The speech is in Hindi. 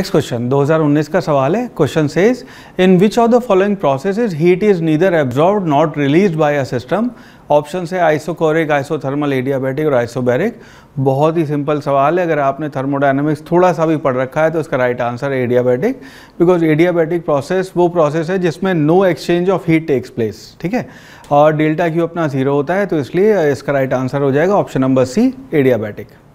नेक्स्ट क्वेश्चन 2019 का सवाल है question says in which of the following process heat is neither absorb not release by a system option है आइसोकोरिक आइसोथर्मल एडियाबैटिक और आइसोबैरिक बहुत ही सिंपल सवाल है अगर आपने थर्मोडाइनमिक्स थोड़ा सा भी पढ़ रखा है तो इसका राइट आंसर है एडियाबैटिक बिकॉज एडियाबैटिक प्रोसेस वो प्रोसेस है जिसमें no exchange of heat takes place ठीक है और डेल्टा क्यू अपना जीरो होता है तो इसलिए इसका राइट आंसर हो जाएगा ऑप्शन नंबर सी एडियाबैटिक